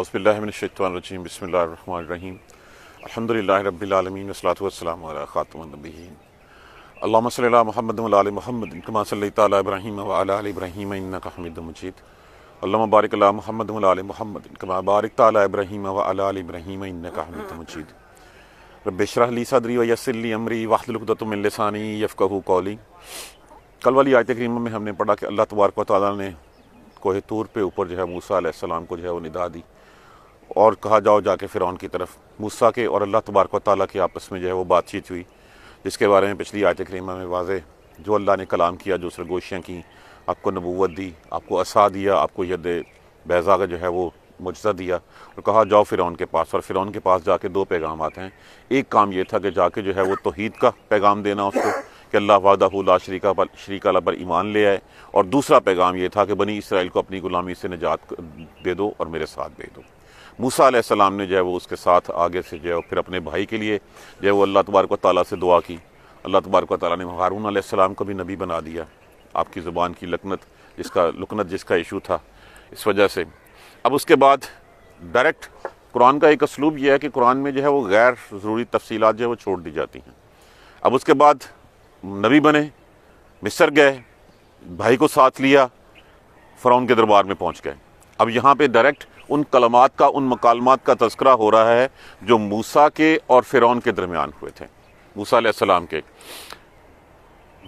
बसमिल्लाशतवानरजीम बसमीम अलहमदिल्ला रबीआलमीन वसलातम ख़ातमनबीन सल महमद महमद कमा इब्राहिम तब्राहिम मजीद अल्लाम महमद महमद कमा तब्राहिम वब्राहिम मजीद रबशरली सदरी वसली अमरी वाहतलतमिलसानी यफ़ू कौली कल वाली आयत करीम में हमने पढ़ा कि अल्लाह तबारक ने कोहे तूर पे ऊपर जो है मूसा सलाम को जो है वो निदा दी और कहा जाओ जाके फ़िर की तरफ मूसा के और अल्लाह तबारक ताली की आपस में जो है वो बातचीत हुई जिसके बारे में पिछली आयत करीमा में वाजे जो अल्लाह ने कलाम किया जो सरगोशियाँ की आपको नबूत दी आपको असा दिया आपको यद बैजा का जो है वो मुजसा दिया और कहा जाओ फ़िरौन के पास और फ़िरौन के पास जाके दो पैगाम आते हैं एक काम ये था कि जाके जो है वो तोहद का पैगाम देना उसको कि अल्लाह वादा ला शरीका पर शरीक अला पर ईमान ले आए और दूसरा पैगाम ये था कि बनी इसराइल को अपनी ग़ुलामी से निजात दे दो और मेरे साथ दे दो मूसा आसमाम ने जो है वो उसके साथ आगे से जो है फिर अपने भाई के लिए जो है वो अल्लाह तबारक ताली से दुआ की अल्लाह तबारक ताली ने हारून आसमाम को भी नबी बना दिया आपकी ज़ुबान की लकनत जिसका लकनत जिसका इशू था इस वजह से अब उसके बाद डायरेक्ट कुरान का एक असलूब यह है कि कुरान में जो है वो गैर ज़रूरी तफसीलत जो है वो छोड़ दी जाती हैं अब उसके बाद नबी बने मिसर गए भाई को साथ लिया फ़्रौन के दरबार में पहुंच गए अब यहाँ पे डायरेक्ट उन कलमात का उन मकालमात का तस्करा हो रहा है जो मूसा के और फ़िरौन के दरमियान हुए थे मूसा सलाम के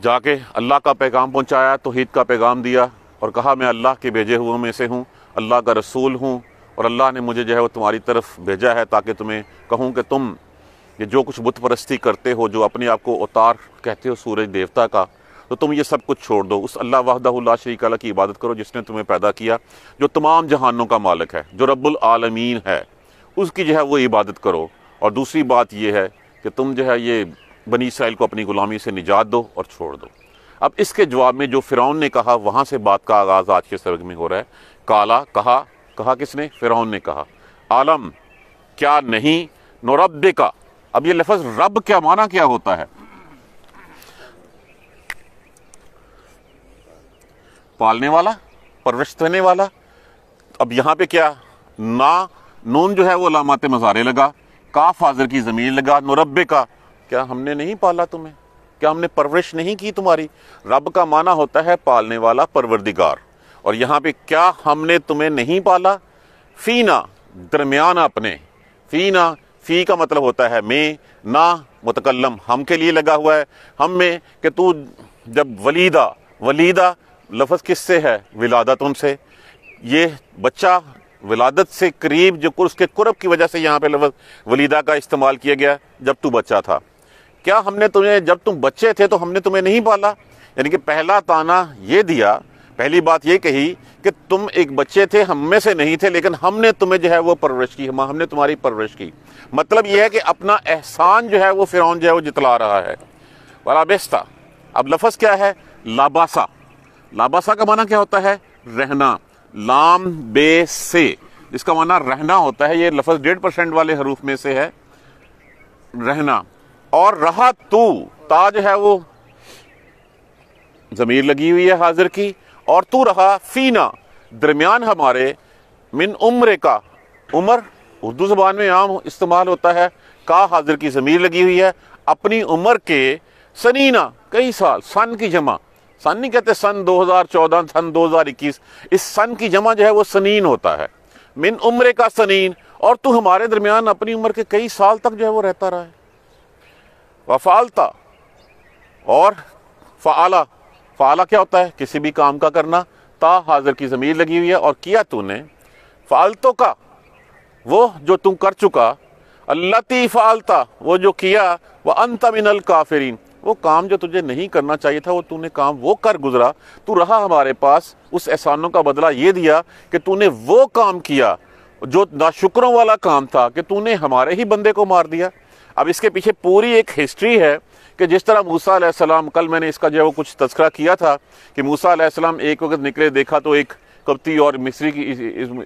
जाके अल्लाह का पैगाम पहुंचाया तोहद का पैगाम दिया और कहा मैं अल्लाह के भेजे हुए में से हूँ अल्लाह का रसूल हूँ और अल्लाह ने मुझे जो है वो तुम्हारी तरफ भेजा है ताकि तुम्हें कहूँ कि तुम ये जो कुछ बुत परस्ती करते हो जो अपने आप को उतार कहते हो सूरज देवता का तो तुम ये सब कुछ छोड़ दो उस अल्लाह वाहदा शरीक अल्लाह की इबादत करो जिसने तुम्हें पैदा किया जो तमाम जहानों का मालिक है जो रब्बुल आलमीन है उसकी जो है वो इबादत करो और दूसरी बात यह है कि तुम जो है ये बनी इसराइल को अपनी ग़ुलामी से निजात दो और छोड़ दो अब इसके जवाब में जो फ़िरौन ने कहा वहाँ से बात का आगाज़ आज के सबक में हो रहा है काला कहा कहा किसने फ़िरौन ने कहा आलम क्या नहीं नौरब का अब ये लफज रब क्या माना क्या होता है पालने वाला परवरिश देने वाला अब यहाँ पे क्या ना नून जो है वो लामात मज़ारे लगा का फाजर की ज़मीन लगा नुरबे का क्या हमने नहीं पाला तुम्हें क्या हमने परवरिश नहीं की तुम्हारी रब का माना होता है पालने वाला परवरदिगार और यहाँ पे क्या हमने तुम्हें नहीं पाला फ़ीना दरमियान अपने फ़ीना फ़ी का मतलब होता है मैं ना मुतकलम हम के लिए लगा हुआ है हम में कि तू जब वलीदा वलीदा लफज किससे है विलादत उनसे ये बच्चा विलादत से करीब जो उसके कुरब की वजह से यहाँ पे लफ वलीदा का इस्तेमाल किया गया जब तू बच्चा था क्या हमने तुम्हें जब तुम बच्चे थे तो हमने तुम्हें नहीं पाला यानी कि पहला ताना ये दिया पहली बात ये कही कि तुम एक बच्चे थे हम में से नहीं थे लेकिन हमने तुम्हें जो है वो परवरिश की हम हमने तुम्हारी परवरिश की मतलब यह है कि अपना एहसान जो है वो फ़िरौन जो है वो जितला रहा है बराबेस्ता अब लफज क्या है लाबासा लाबासा का माना क्या होता है रहना लाम बे से जिसका माना रहना होता है ये लफज डेढ़ परसेंट वाले हरूफ में से है रहना और रहा तू ताज है वो जमीर लगी हुई है हाजिर की और तू रहा फीना दरमियान हमारे मिन उम्र का उम्र उर्दू जबान में आम इस्तेमाल होता है का हाजिर की जमीर लगी हुई है अपनी उम्र के सनीना कई साल सन की जमा सन नहीं कहते सन 2014 सन 2021 इस सन की जमा जो है वो सनीन होता है मिन उम्र का सनीन और तू हमारे दरमियान अपनी उम्र के कई साल तक जो है वो रहता रहा है वफालता और फ़ाला फ़ाला क्या होता है किसी भी काम का करना ता हाजिर की ज़मीर लगी हुई है और किया तूने फ़ालतों का वो जो तू कर चुका अल्लाती फ़ालता वो जो किया वह अंत काफरीन वो काम जो तुझे नहीं करना चाहिए था वो तूने काम वो कर गुजरा तू रहा हमारे पास उस एहसानों का बदला ये दिया कि तूने वो काम किया जो नाशुक्रों वाला काम था कि तूने हमारे ही बंदे को मार दिया अब इसके पीछे पूरी एक हिस्ट्री है कि जिस तरह मूसा सलाम कल मैंने इसका जो है वो कुछ तस्करा किया था कि मूसा सलाम एक वक्त निकले देखा तो एक कप्ती और मिस्री की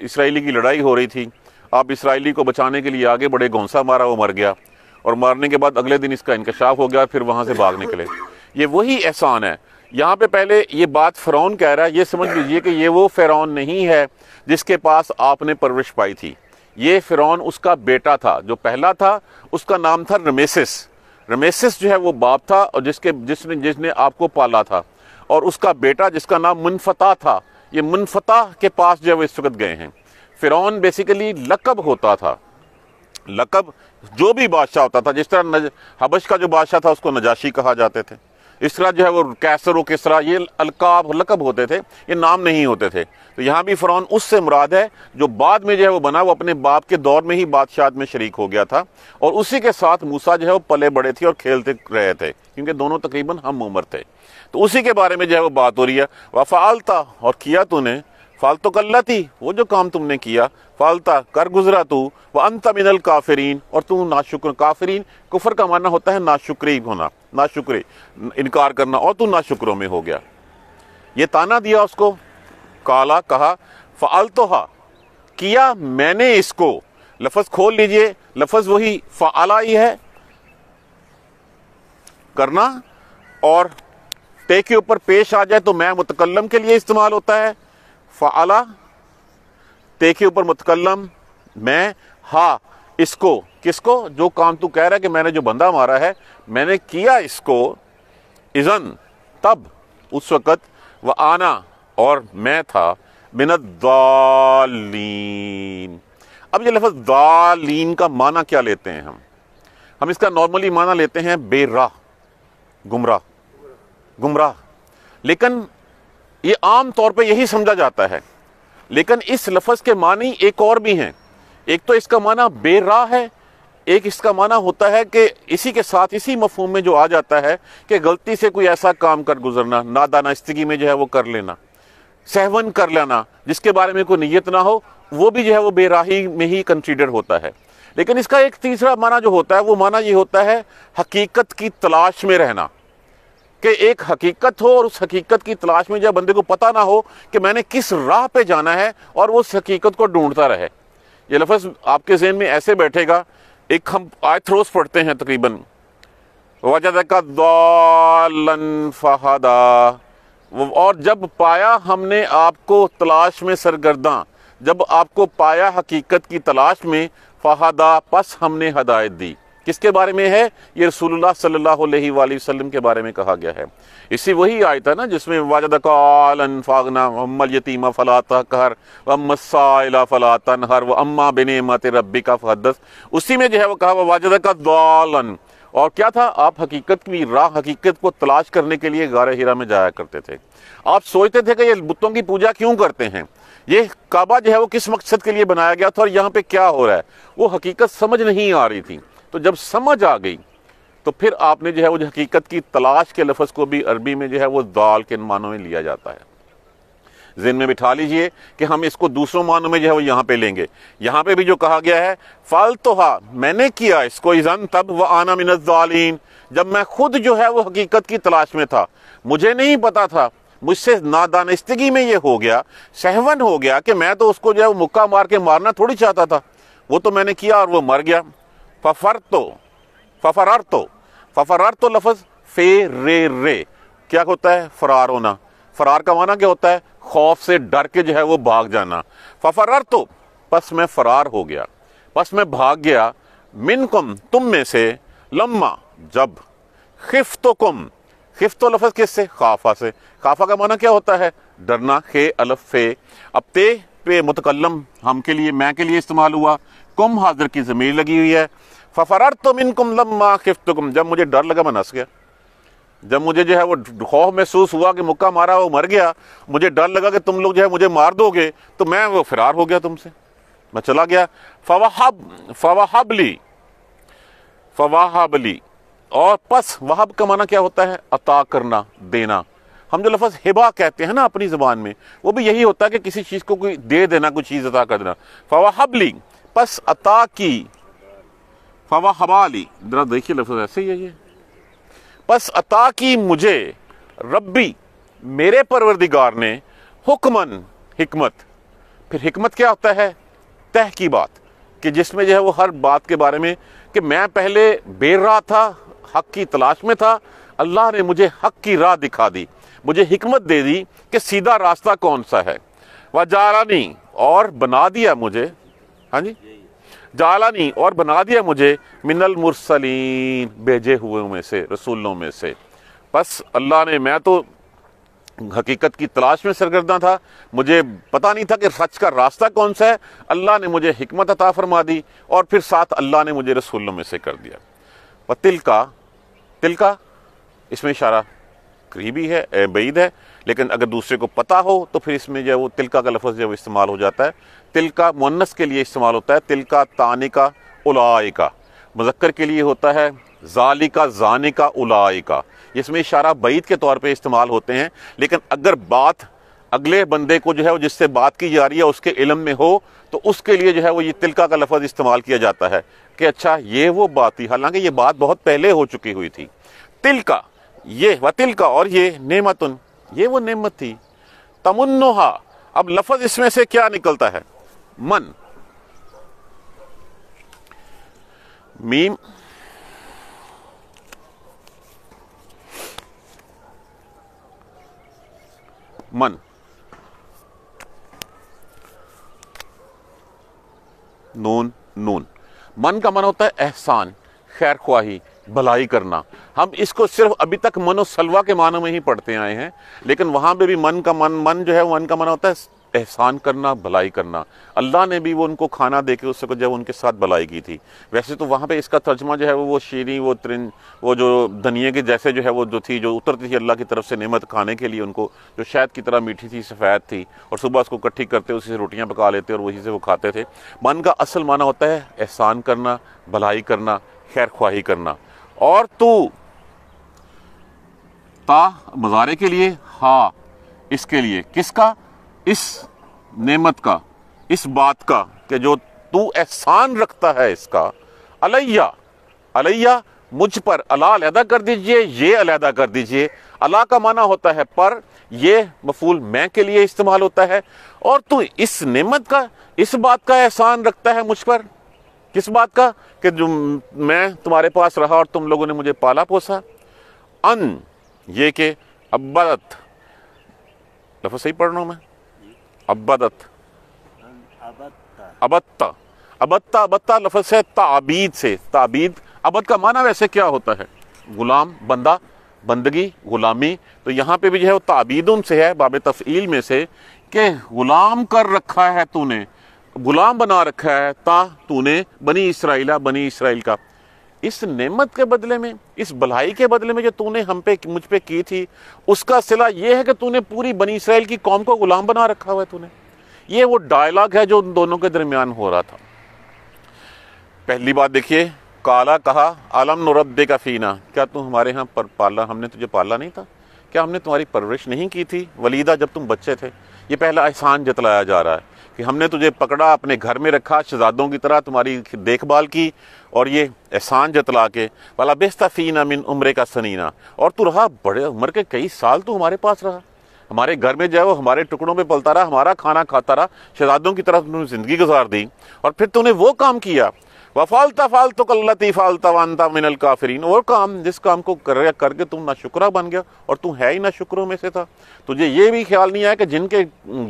इसराइली की लड़ाई हो रही थी आप इसराइली को बचाने के लिए आगे बढ़े घोंसा मारा वो मर गया और मारने के बाद अगले दिन इसका इंकशाफ हो गया फिर वहाँ से भाग निकले ये वही एहसान है यहाँ पे पहले ये बात फ़रौन कह रहा है ये समझ लीजिए कि ये वो फ़िरौन नहीं है जिसके पास आपने परवरिश पाई थी ये फ़िरौन उसका बेटा था जो पहला था उसका नाम था रमेसिस रमेसिस जो है वो बाप था और जिसके जिसने जिसने आपको पाला था और उसका बेटा जिसका नाम मुनफता था ये मुनफता के पास जो है वो इस वक्त गए हैं फ़िरौन बेसिकली लकब होता था लकब जो भी बादशाह होता था जिस तरह हबश का जो बादशाह था उसको नजाशी कहा जाते थे इस तरह जो है वो कैसर व किसरा ये अलकाब लकब होते थे ये नाम नहीं होते थे तो यहाँ भी फ़रौन उससे मुराद है जो बाद में जो है वो बना वो अपने बाप के दौर में ही बादशाह में शरीक हो गया था और उसी के साथ मूसा जो है वो पले बड़े थे और खेलते रहे थे क्योंकि दोनों तकरीबन हम उम्र थे तो उसी के बारे में जो है वो बात हो रही है वफ़ालता और किया तूने कल्ला तो थी वो जो काम तुमने किया फालता कर गुजरा तू वह अंता मिनल काफरीन और तू नाशुक्र काफरीन कुफर का माना होता है नाशुक्री होना शुक्र इनकार करना और तू नाशुक्रों में हो गया ये ताना दिया उसको काला कहा फ़ालतोहा किया मैंने इसको लफज खोल लीजिए लफज वही फला ही है करना और टे के ऊपर पेश आ जाए तो मैं मुतकलम के लिए इस्तेमाल होता है फ़ाला ते के ऊपर मुतकलम मैं हा इसको किसको जो काम तू कह रहा है कि मैंने जो बंदा मारा है मैंने किया इसको इज़न तब उस वक़्त वह आना और मैं था मिनत दालीन अब ये लफ्ज़ दालीन का माना क्या लेते हैं हम हम इसका नॉर्मली माना लेते हैं बेरा गुमराह गुमराह लेकिन ये आम तौर पे यही समझा जाता है लेकिन इस लफज के मानी एक और भी हैं एक तो इसका माना बेराह है एक इसका माना होता है कि इसी के साथ इसी मफहम में जो आ जाता है कि गलती से कोई ऐसा काम कर गुजरना नादानास्तगी में जो है वो कर लेना सहवन कर लेना जिसके बारे में कोई नीयत ना हो वो भी जो है वो बेराही में ही कंसिडर होता है लेकिन इसका एक तीसरा माना जो होता है वो माना ये होता है हकीकत की तलाश में रहना कि एक हकीकत हो और उस हकीकत की तलाश में जब बंदे को पता ना हो कि मैंने किस राह पे जाना है और उस हकीकत को ढूंढता रहे ये लफ्ज़ आपके जहन में ऐसे बैठेगा एक हम आयत पढ़ते हैं तकरीबन वजद का दौलन फहदा और जब पाया हमने आपको तलाश में सरगर्दा जब आपको पाया हकीकत की तलाश में फहदा पस हमने हदायत दी किसके बारे में है ये रसूलुल्लाह सल्लल्लाहु अलैहि वसल्लम के बारे में कहा गया है इसी वही आयत है ना जिसमें वाजद कालन फागना अम्मल यतीमा फला व वमसाइला फला तनहर व अम्मा बिन मत रब्बी का फहदस उसी में जो है वो कहा वाजद का दौलन और क्या था आप हकीकत की राह हकीकत को तलाश करने के लिए गार हीरा में जाया करते थे आप सोचते थे कि ये बुतों की पूजा क्यों करते हैं ये काबा जो है वो किस मकसद के लिए बनाया गया था और यहाँ पे क्या हो रहा है वो हकीकत समझ नहीं आ रही थी तो जब समझ आ गई तो फिर आपने जो है वो हकीकत की तलाश के लफ्ज़ को भी अरबी में जो है वो दाल के मानों में लिया जाता है जिन में बिठा लीजिए कि हम इसको दूसरों मानों में जो है वो यहाँ पे लेंगे यहाँ पे भी जो कहा गया है फाल तो हा मैंने किया इसको इज़न तब वह आना मिनजालीन जब मैं खुद जो है वो हकीकत की तलाश में था मुझे नहीं पता था मुझसे नादानस्तगी में ये हो गया सहवन हो गया कि मैं तो उसको जो है वो मुक्का मार के मारना थोड़ी चाहता था वो तो मैंने किया और वो मर गया फफर तो फफरार तो फफरार तो लफज फे रे रे क्या होता है फरार होना फरार का माना क्या होता है खौफ से डर के जो है वो भाग जाना फफरार तो बस मैं फरार हो गया बस मैं भाग गया मिनकुम तुम में से लम्मा जब खिफ तो कुम खिफ तो लफज किस से खाफा से खाफा का माना क्या होता है डरना खे अलफ फे अब ते पे मुतकलम हम के लिए मैं के लिए इस्तेमाल हुआ कुम हाजिर की ज़मीर लगी हुई है फ़फ़रर तुम मिन कुम लम्मा खिफ्तुम जब मुझे डर लगा मैं नस गया जब मुझे जो है वो खौफ महसूस हुआ कि मुक्का मारा वो मर गया मुझे डर लगा कि तुम लोग जो है मुझे मार दोगे तो मैं वो फिरार हो गया तुमसे मैं चला गया फवाहब फवाहबली फवाहबली और पस वहब का माना क्या होता है अता करना देना हम जो लफ्ज़ हिबा कहते हैं ना अपनी ज़बान में वो भी यही होता है कि किसी चीज़ को कोई दे देना कोई चीज़ अता कर देना फवाहबली पस अता की फवा अली जरा देखिए लफ्ज ऐसे ही है ये बस अता की मुझे रब्बी मेरे परवरदिगार ने हुक्मन हिकमत फिर हिकमत क्या होता है तह की बात कि जिसमें जो है वो हर बात के बारे में कि मैं पहले बेर रहा था हक की तलाश में था अल्लाह ने मुझे हक की राह दिखा दी मुझे हिकमत दे दी कि सीधा रास्ता कौन सा है वह नहीं और बना दिया मुझे हाँ जी जालानी और बना दिया मुझे मिनल मुरसलीन भेजे हुए में से रसूलों में से बस अल्लाह ने मैं तो हकीकत की तलाश में सरगर्दा था मुझे पता नहीं था कि सच का रास्ता कौन सा है अल्लाह ने मुझे हिकमत अता फरमा दी और फिर साथ अल्लाह ने मुझे रसूलों में से कर दिया व तिल का तिल का इसमें इशारा करीबी है बैद है लेकिन अगर दूसरे को पता हो तो फिर इसमें जो है वो तिलका का लफ्ज़ जो इस्तेमाल हो जाता है तिलका मुन्नस के लिए इस्तेमाल होता है तिलका तानिका उलाइका मुजक्कर के लिए होता है जालिका जानिका उलाइका इसमें इशारा बैद के तौर पर इस्तेमाल होते हैं लेकिन अगर बात अगले बंदे को जो है वो जिससे बात की जा रही है उसके इलम में हो तो उसके लिए जो है वो ये तिलका का लफज इस्तेमाल किया जाता है कि अच्छा ये वो बात थी हालांकि ये बात बहुत पहले हो चुकी हुई थी तिलका ये वतिल का और ये नेमतुन ये वो नेमत थी तमुन्नोहा अब लफज इसमें से क्या निकलता है मन मीम मन नून नून मन का मन होता है एहसान खैर ख्वाही भलाई करना हम इसको सिर्फ अभी तक मनोसलवा के मानों में ही पढ़ते आए हैं लेकिन वहाँ पे भी मन का मन मन जो है मन का मन होता है एहसान करना भलाई करना अल्लाह ने भी वो उनको खाना दे के उससे जब उनके साथ भलाई की थी वैसे तो वहाँ पे इसका तर्जमा जो है वो वो शीरी वो त्रिन वो जो धनिए के जैसे जो है वो जो थी जो उतरती थी अल्लाह की तरफ से नेमत खाने के लिए उनको जो शायद की तरह मीठी थी सफ़ेद थी और सुबह उसको इकट्ठी करते उसी से रोटियाँ पका लेते और वहीं से वो खाते थे मन का असल माना होता है एहसान करना भलाई करना खैर ख्वाही करना और तू ता मज़ारे के लिए हा इसके लिए किसका इस नेमत का इस बात का कि जो तू एहसान रखता है इसका अलैया अलैया मुझ पर अला अलहदा कर दीजिए ये अलहदा कर दीजिए अला का माना होता है पर यह मफूल मैं के लिए इस्तेमाल होता है और तू इस नेमत का इस बात का एहसान रखता है मुझ पर किस बात का कि जो मैं तुम्हारे पास रहा और तुम लोगों ने मुझे पाला पोसा अन ये कि अबदत लफ सही पढ़ रहा हूँ मैं अबदत अबत्ता अबत्ता अबत्ता लफज है ताबीद से ताबीद अबद का माना वैसे क्या होता है गुलाम बंदा बंदगी गुलामी तो यहाँ पे भी जो है वो ताबीदों से है बाब तफ़ील में से कि गुलाम कर रखा है तूने गुलाम बना रखा है ता तूने बनी इसराइला बनी इसराइल का इस नेमत के बदले में इस भलाई के बदले में जो तूने हम पे मुझ पे की थी उसका सिला ये है कि तूने पूरी बनी इसराइल की कौम को गुलाम बना रखा हुआ है तूने ये वो डायलॉग है जो उन दोनों के दरमियान हो रहा था पहली बात देखिए काला कहा आलम नुरद्दे का फीना क्या तू हमारे यहाँ पर पाला हमने तुझे पाला नहीं था क्या हमने तुम्हारी परवरिश नहीं की थी वलीदा जब तुम बच्चे थे ये पहला एहसान जतलाया जा रहा है कि हमने तुझे पकड़ा अपने घर में रखा शहजादों की तरह तुम्हारी देखभाल की और ये एहसान जतला के वाला बेस्ता फ़ीना मिन उम्र का सनीना और तू रहा बड़े उम्र के कई साल तू हमारे पास रहा हमारे घर में जो है वो हमारे टुकड़ों में पलता रहा हमारा खाना खाता रहा शहजादों की तरफ उन्होंने ज़िंदगी गुजार दी और फिर तुमने वो काम किया वफालता फालतू कल्लती फालता वानता मिनल काफरीन और काम जिस काम को कर करके तुम ना शुक्रा बन गया और तू है ही ना शुक्रों में से था तुझे ये भी ख्याल नहीं आया कि जिनके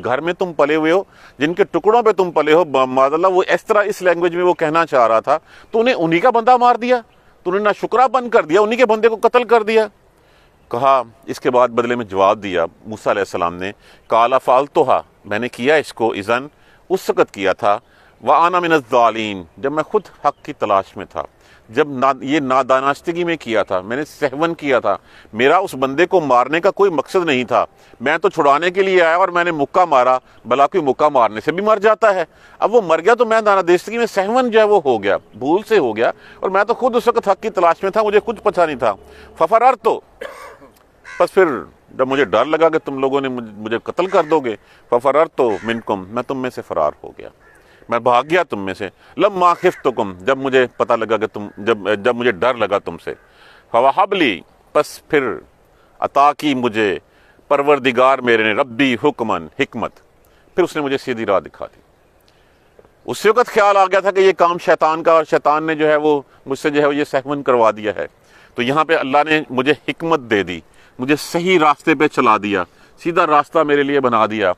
घर में तुम पले हुए हो जिनके टुकड़ों पे तुम पले हो माजल्ला वो इस तरह इस लैंग्वेज में वो कहना चाह रहा था तूने उन्हीं का बंदा मार दिया तूने ना शुक्रा बंद कर दिया उन्हीं के बंदे को कत्ल कर दिया कहा इसके बाद बदले में जवाब दिया मूसा सलाम ने काला फाल तो हा मैंने किया इसको इज़न उस वक़्त किया था व आना मिनजालीन जब मैं ख़ुद हक़ की तलाश में था जब ना ये नादानाश्तगी में किया था मैंने सहवन किया था मेरा उस बंदे को मारने का कोई मकसद नहीं था मैं तो छुड़ाने के लिए आया और मैंने मुक्का मारा भला कोई मुक्का मारने से भी मर जाता है अब वो मर गया तो मैं दानादेशगी में सहवन जो है वो हो गया भूल से हो गया और मैं तो खुद उस वक्त हक़ की तलाश में था मुझे खुद पता नहीं था फफरार तो बस फिर जब मुझे डर लगा कि तुम लोगों ने मुझे कत्ल कर दोगे फरार तो मिनकुम मैं तुम में से फ़रार हो गया मैं भाग गया तुम में से लम माखिफ तो कुम जब मुझे पता लगा कि तुम जब जब मुझे डर लगा तुमसे फवाहबली बस फिर अता की मुझे परवरदिगार मेरे ने रब्बी हुक्मन हिकमत फिर उसने मुझे सीधी राह दिखा दी उसी वक्त ख्याल आ गया था कि ये काम शैतान का और शैतान ने जो है वो मुझसे जो है वो ये सहमन करवा दिया है तो यहाँ पे अल्लाह ने मुझे हिकमत दे दी मुझे सही रास्ते पे चला दिया सीधा रास्ता मेरे लिए बना दिया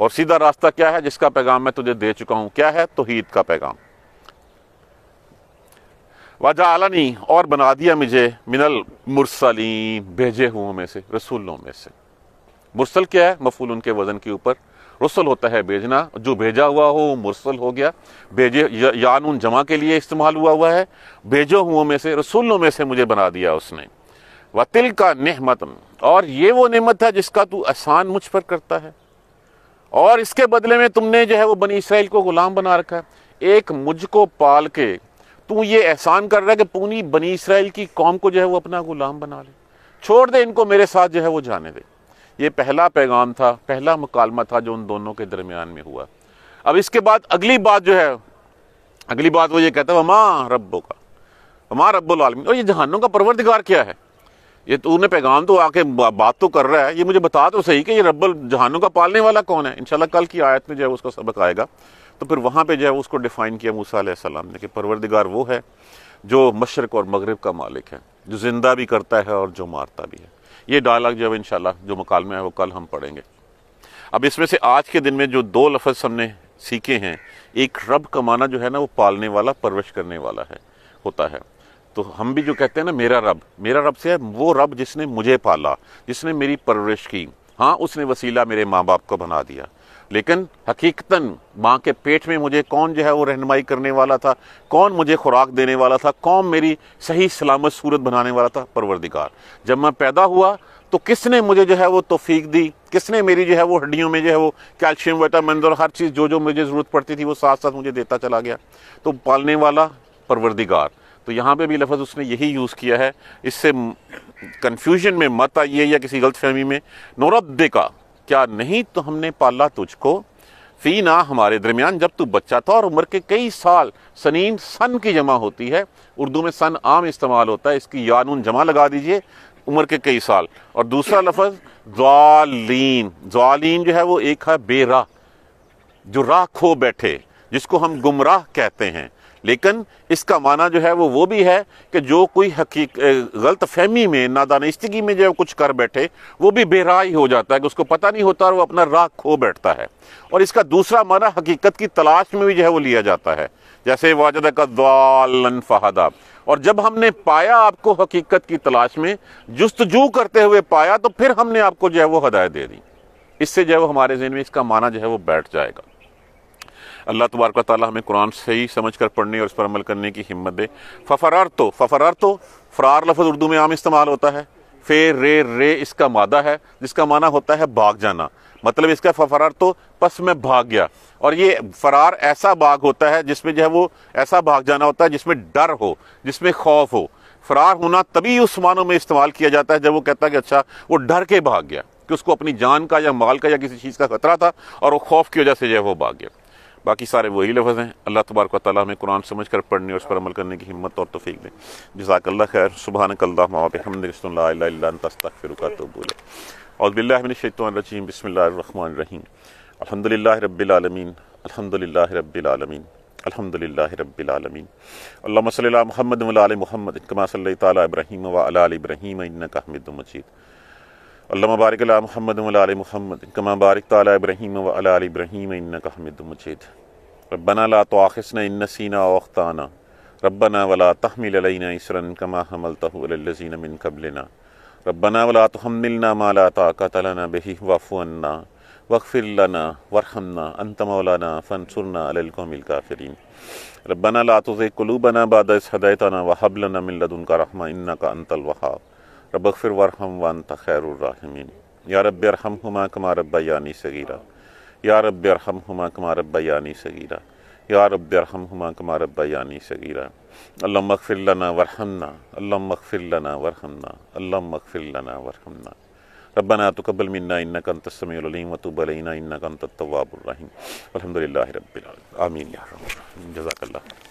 और सीधा रास्ता क्या है जिसका पैगाम मैं तुझे दे चुका हूं क्या है तो का पैगाम वाजा आलानी और बना दिया मुझे मिनल मुरसलीन भेजे हुओं में से रसूलों में से मुरसल क्या है मफूल उनके वजन के ऊपर रसल होता है भेजना जो भेजा हुआ हो मुरसल हो गया भेजे यान उन जमा के लिए इस्तेमाल हुआ हुआ है भेजो हुओं में से रसूलों में से मुझे बना दिया उसने वतिल का नहमतम और ये वो नहमत था जिसका तू एहसान मुझ पर करता है और इसके बदले में तुमने जो है वो बनी इसराइल को ग़ुलाम बना रखा है एक मुझको पाल के तू ये एहसान कर रहा है कि पूरी बनी इसराइल की कौम को जो है वो अपना ग़ुलाम बना ले छोड़ दे इनको मेरे साथ जो है वो जाने दे ये पहला पैगाम था पहला मुकालमा था जो उन दोनों के दरमियान में हुआ अब इसके बाद अगली बात जो है अगली बात वो ये कहता है वमा रब्बो का वमा रब्बुल और ये जहानों का परवरदिगार क्या है ये तो तूने पैगाम तो आके बात तो कर रहा है ये मुझे बता तो सही कि ये रब्बल जहानों का पालने वाला कौन है इनशाला कल की आयत में जो है उसका सबक आएगा तो फिर वहाँ पर जो है उसको डिफ़ाइन किया मूसा सलाम ने कि परवरदिगार वो है जो मशरक़ और मगरब का मालिक है जो ज़िंदा भी करता है और जो मारता भी है ये डायलाग जो है इन जो में है वो कल हम पढ़ेंगे अब इसमें से आज के दिन में जो दो लफज हमने सीखे हैं एक रब कमाना जो है ना वो पालने वाला परवरिश करने वाला है होता है तो हम भी जो कहते हैं ना मेरा रब मेरा रब से है वो रब जिसने मुझे पाला जिसने मेरी परवरिश की हाँ उसने वसीला मेरे माँ बाप को बना दिया लेकिन हकीकता माँ के पेट में मुझे कौन जो है वो रहनमाई करने वाला था कौन मुझे खुराक देने वाला था कौन मेरी सही सलामत सूरत बनाने वाला था परवरदिगार जब मैं पैदा हुआ तो किसने मुझे जो है वो तोफीक दी किसने मेरी जो है वो हड्डियों में जो है वो कैल्शियम वटामिन और हर चीज़ जो जो मुझे ज़रूरत पड़ती थी वो साथ साथ मुझे देता चला गया तो पालने वाला परवरदिगार तो यहाँ पे भी लफ्ज़ उसने यही यूज़ किया है इससे कन्फ्यूजन में मत आइए या किसी गलत फहमी में नौरब का क्या नहीं तो हमने पाला तुझको फ़ी ना हमारे दरमियान जब तू बच्चा था और उम्र के कई साल सनीन सन की जमा होती है उर्दू में सन आम इस्तेमाल होता है इसकी यानून जमा लगा दीजिए उम्र के कई साल और दूसरा लफज जालीन जालीन जो है वो एक है बेरा जो राह खो बैठे जिसको हम गुमराह कहते हैं लेकिन इसका माना जो है वो वो भी है कि जो कोई हकीक गलत फहमी में नादानिश्तगी में जो कुछ कर बैठे वो भी बेरा ही हो जाता है कि उसको पता नहीं होता और वो अपना राह खो बैठता है और इसका दूसरा माना हकीकत की तलाश में भी जो है वो लिया जाता है जैसे वाजद कद्वालन फहदा और जब हमने पाया आपको हकीकत की तलाश में जस्तजू करते हुए पाया तो फिर हमने आपको जो है वो हदायत दे दी इससे जो है वो हमारे जहन में इसका माना जो है वो बैठ जाएगा अल्लाह तबारक ताली हमें कुरान सही समझ कर पढ़ने और इस पर अमल करने की हिम्मत दे फफरार तो फफरार तो फ़रार लफ्ज़ उर्दू में आम इस्तेमाल होता है फे रे रे इसका मादा है जिसका माना होता है भाग जाना मतलब इसका फरार तो पस में भाग गया और ये फरार ऐसा भाग होता है जिसमें जो है वो ऐसा भाग जाना होता है जिसमें डर हो जिसमें खौफ हो फरार होना तभी उस मानों में इस्तेमाल किया जाता है जब वो कहता है कि अच्छा वो डर के भाग गया कि उसको अपनी जान का या माल का या किसी चीज़ का खतरा था और वो खौफ की वजह से जो है वो भाग गया बाकी सारे वही लफ्ज़ हैं अल्लाह तबारक ताली हमें कुरान समझ कर पढ़ने और उस पर अमल करने की हिम्मत और तोफ़ी दें जजाकल्ला खैर सुबह कल्ला माबिलमदस्तक फ़िरकबूल अज़बिल्लाशतरजीम बसमान रहीम अलहमदिल्ला रबालमीन अलहमदिल्ला रबालमीन अलहमदिल्ला रबालमीन अल्लाम सल महमद वाल महमद कमा सल तब्राहीम वाल इब्राहीम इनका हमिद मजीद अल्लाह बारिक महमद महमद कमा बारिक ताली इब्राहिम वल इब्राहिम इन्नक हमिद मजीद रब्बना ला तोसन इन्नसीना अख्ताना रब्बना वला तहमिल अलैना इसरन कमा हमल तहलजीन मिन कबलना रब्बना वला तहमिलना माला ताकत लना बेही वफ़ुअन्ना वक्फिर लना वरहमना अंत मौलाना फ़नसुरना अलकमिल काफ़रीन रब्बना ला तुज़ कलूबना बाद हदैतना वहबलना मिन लदुन का रहमा इन्ना का अंतल वहाब रबफिर वरहम वन तखैरमिन या रब अरहम हमा कुमार रब्बा यानी सगीरा या रब अरहम हमा कुमार रब्बा यानी सगीरा या रब अरहम हमा कुमार रब्बा यानी सगीरा अल्लाह मकफ़िलना वरहमना अल्लाह मकफ़िलना वरहमना अल्लाह मकफ़िलना वरहमना रब्बना तकबल मन्ना इन्नक अंतस समीउल अलीम व तुब अलैना इन्नक अंतत तव्वाबुर रहीम अल्हम्दुलिल्लाहि रब्बिल आमीन या रब्बल आलमीन